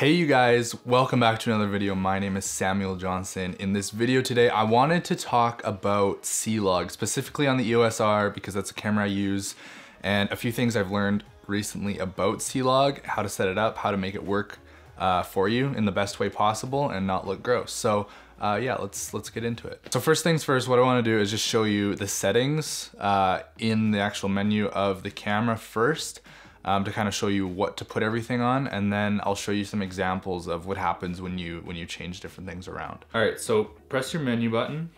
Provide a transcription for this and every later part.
Hey you guys, welcome back to another video. My name is Samuel Johnson. In this video today, I wanted to talk about C-Log, specifically on the EOS R because that's a camera I use, and a few things I've learned recently about C-Log, how to set it up, how to make it work uh, for you in the best way possible and not look gross. So uh, yeah, let's let's get into it. So first things first, what I wanna do is just show you the settings uh, in the actual menu of the camera first um, to kind of show you what to put everything on. And then I'll show you some examples of what happens when you, when you change different things around. All right, so press your menu button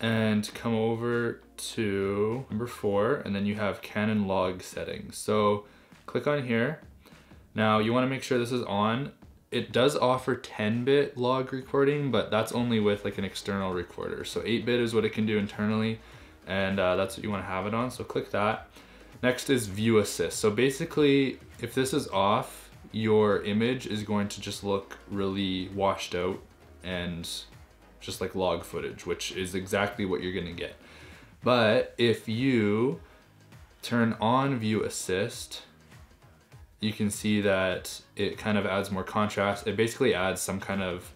and come over to number four, and then you have Canon log settings. So click on here. Now you wanna make sure this is on. It does offer 10-bit log recording, but that's only with like an external recorder. So 8-bit is what it can do internally, and uh, that's what you wanna have it on, so click that. Next is view assist. So basically, if this is off, your image is going to just look really washed out and just like log footage, which is exactly what you're gonna get. But if you turn on view assist, you can see that it kind of adds more contrast. It basically adds some kind of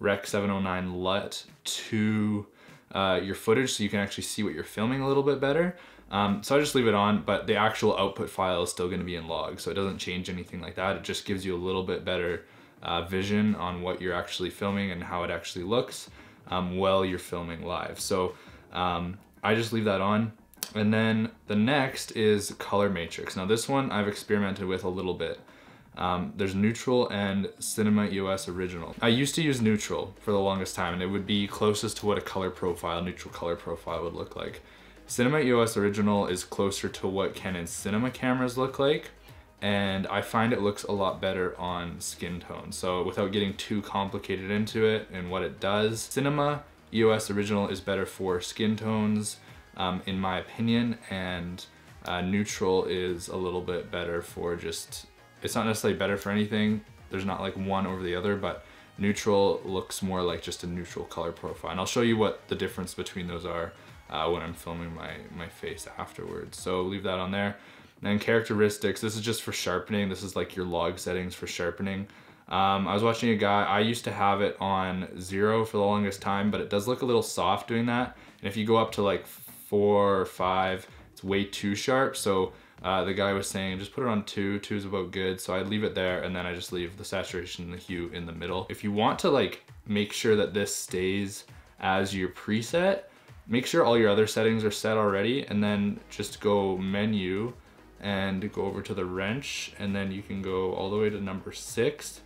Rec 709 LUT to uh, your footage so you can actually see what you're filming a little bit better. Um, so I just leave it on, but the actual output file is still gonna be in log. So it doesn't change anything like that. It just gives you a little bit better uh, vision on what you're actually filming and how it actually looks um, while you're filming live. So um, I just leave that on. And then the next is color matrix. Now this one I've experimented with a little bit. Um, there's neutral and Cinema EOS original. I used to use neutral for the longest time and it would be closest to what a color profile, neutral color profile would look like. Cinema EOS Original is closer to what Canon cinema cameras look like, and I find it looks a lot better on skin tone. So without getting too complicated into it and what it does, Cinema EOS Original is better for skin tones, um, in my opinion, and uh, neutral is a little bit better for just, it's not necessarily better for anything, there's not like one over the other, but neutral looks more like just a neutral color profile. And I'll show you what the difference between those are uh, when I'm filming my, my face afterwards. So leave that on there. And characteristics, this is just for sharpening. This is like your log settings for sharpening. Um, I was watching a guy, I used to have it on zero for the longest time, but it does look a little soft doing that. And if you go up to like four or five, it's way too sharp. So uh, the guy was saying just put it on two, two is about good. So I leave it there and then I just leave the saturation and the hue in the middle. If you want to like make sure that this stays as your preset, make sure all your other settings are set already and then just go menu and go over to the wrench and then you can go all the way to number six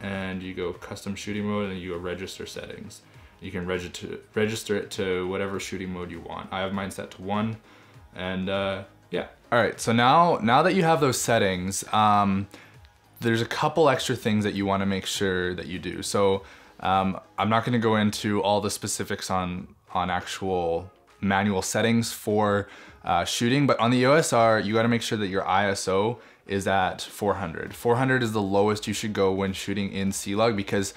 and you go custom shooting mode and you go register settings. You can register, register it to whatever shooting mode you want. I have mine set to one and uh, yeah. All right, so now, now that you have those settings, um, there's a couple extra things that you wanna make sure that you do. So um, I'm not gonna go into all the specifics on on actual manual settings for uh, shooting, but on the OSR, you gotta make sure that your ISO is at 400. 400 is the lowest you should go when shooting in C-Log because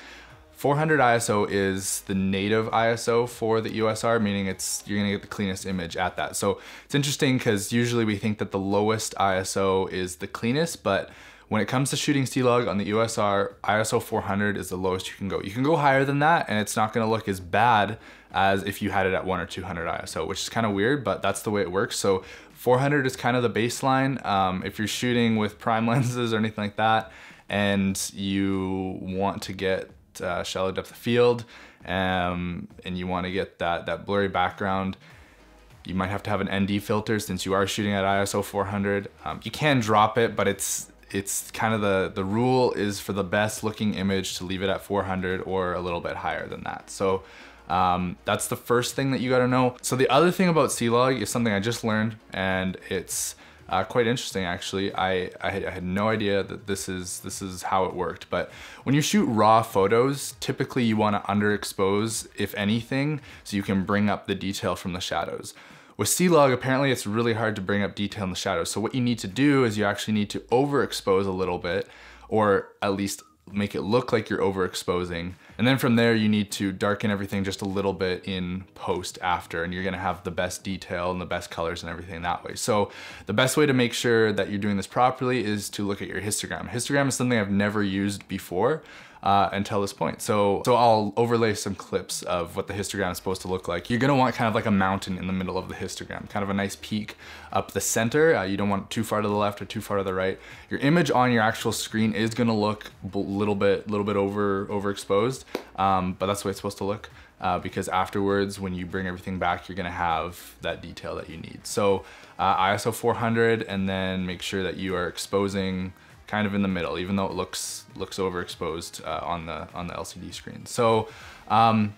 400 ISO is the native ISO for the USR, meaning it's you're gonna get the cleanest image at that. So it's interesting because usually we think that the lowest ISO is the cleanest, but when it comes to shooting C-Lug on the USR, ISO 400 is the lowest you can go. You can go higher than that and it's not gonna look as bad as if you had it at one or 200 ISO, which is kind of weird, but that's the way it works. So 400 is kind of the baseline. Um, if you're shooting with prime lenses or anything like that, and you want to get uh, shallow depth of field, um, and you want to get that, that blurry background, you might have to have an ND filter since you are shooting at ISO 400. Um, you can drop it, but it's it's kind of the, the rule is for the best looking image to leave it at 400 or a little bit higher than that. So um, that's the first thing that you gotta know. So the other thing about C-Log is something I just learned and it's uh, quite interesting actually. I, I, had no idea that this is, this is how it worked, but when you shoot raw photos, typically you wanna underexpose, if anything, so you can bring up the detail from the shadows. With C-Log, apparently it's really hard to bring up detail in the shadows. So what you need to do is you actually need to overexpose a little bit, or at least make it look like you're overexposing. And then from there, you need to darken everything just a little bit in post after, and you're gonna have the best detail and the best colors and everything that way. So the best way to make sure that you're doing this properly is to look at your histogram. Histogram is something I've never used before, uh, until this point. So, so I'll overlay some clips of what the histogram is supposed to look like. You're gonna want kind of like a mountain in the middle of the histogram, kind of a nice peak up the center. Uh, you don't want too far to the left or too far to the right. Your image on your actual screen is gonna look a little bit, little bit over overexposed, um, but that's the way it's supposed to look. Uh, because afterwards when you bring everything back you're gonna have that detail that you need so uh, ISO 400 and then make sure that you are exposing kind of in the middle, even though it looks looks overexposed uh, on the on the LCD screen. So um,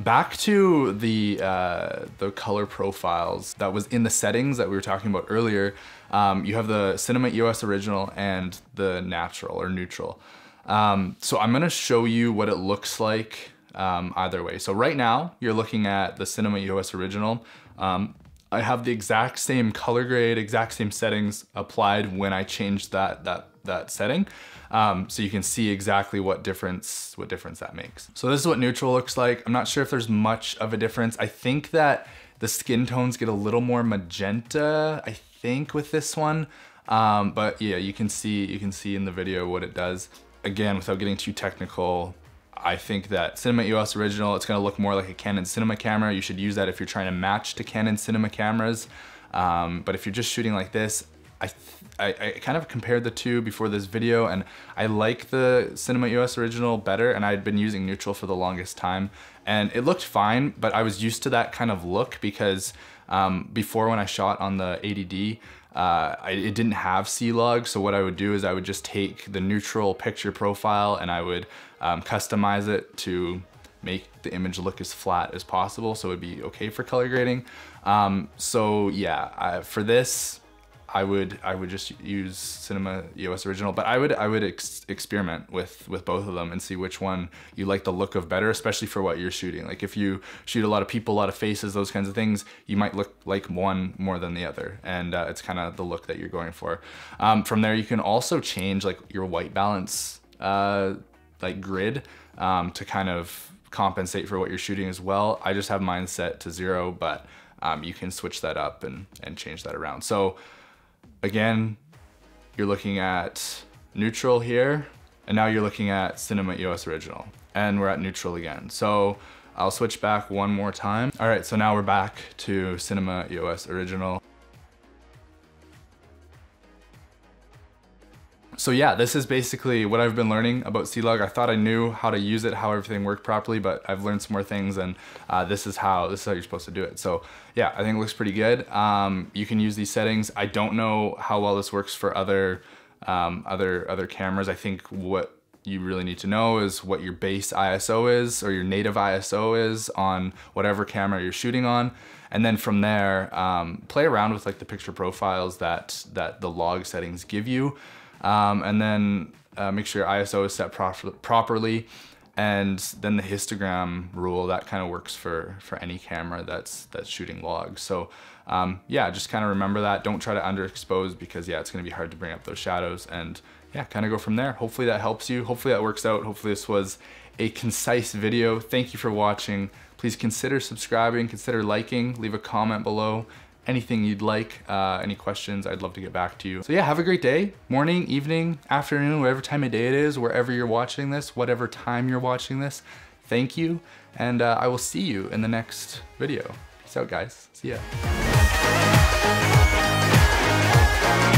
back to the uh, the color profiles that was in the settings that we were talking about earlier. Um, you have the Cinema EOS original and the natural or neutral. Um, so I'm gonna show you what it looks like um, either way. So right now you're looking at the Cinema EOS original. Um, I have the exact same color grade, exact same settings applied when I changed that that that setting. Um, so you can see exactly what difference, what difference that makes. So this is what neutral looks like. I'm not sure if there's much of a difference. I think that the skin tones get a little more magenta, I think with this one. Um, but yeah, you can see, you can see in the video what it does. Again, without getting too technical, I think that Cinema EOS Original, it's gonna look more like a Canon cinema camera. You should use that if you're trying to match to Canon cinema cameras. Um, but if you're just shooting like this, I, th I, I, kind of compared the two before this video and I like the Cinema US original better and I'd been using neutral for the longest time and it looked fine, but I was used to that kind of look because um, before when I shot on the ADD, uh, I, it didn't have C-Log, so what I would do is I would just take the neutral picture profile and I would um, customize it to make the image look as flat as possible so it'd be okay for color grading. Um, so yeah, I, for this, I would I would just use Cinema EOS Original, but I would I would ex experiment with with both of them and see which one you like the look of better, especially for what you're shooting. Like if you shoot a lot of people, a lot of faces, those kinds of things, you might look like one more than the other, and uh, it's kind of the look that you're going for. Um, from there, you can also change like your white balance uh, like grid um, to kind of compensate for what you're shooting as well. I just have mine set to zero, but um, you can switch that up and and change that around. So Again, you're looking at neutral here, and now you're looking at Cinema EOS Original. And we're at neutral again. So I'll switch back one more time. All right, so now we're back to Cinema EOS Original. so yeah, this is basically what I've been learning about C-Log. I thought I knew how to use it, how everything worked properly, but I've learned some more things and uh, this is how this is how you're supposed to do it. So yeah, I think it looks pretty good. Um, you can use these settings. I don't know how well this works for other um, other other cameras. I think what you really need to know is what your base ISO is or your native ISO is on whatever camera you're shooting on. And then from there, um, play around with like the picture profiles that, that the log settings give you. Um, and then uh, make sure your ISO is set properly. And then the histogram rule, that kind of works for, for any camera that's, that's shooting logs. So um, yeah, just kind of remember that. Don't try to underexpose because yeah, it's gonna be hard to bring up those shadows and yeah, kind of go from there. Hopefully that helps you. Hopefully that works out. Hopefully this was a concise video. Thank you for watching. Please consider subscribing, consider liking, leave a comment below, anything you'd like, uh, any questions, I'd love to get back to you. So yeah, have a great day, morning, evening, afternoon, whatever time of day it is, wherever you're watching this, whatever time you're watching this, thank you. And uh, I will see you in the next video. Peace out guys, see ya.